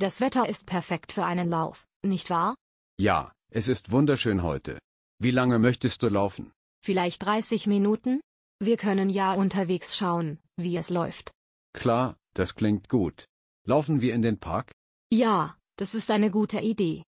Das Wetter ist perfekt für einen Lauf, nicht wahr? Ja, es ist wunderschön heute. Wie lange möchtest du laufen? Vielleicht 30 Minuten? Wir können ja unterwegs schauen, wie es läuft. Klar, das klingt gut. Laufen wir in den Park? Ja, das ist eine gute Idee.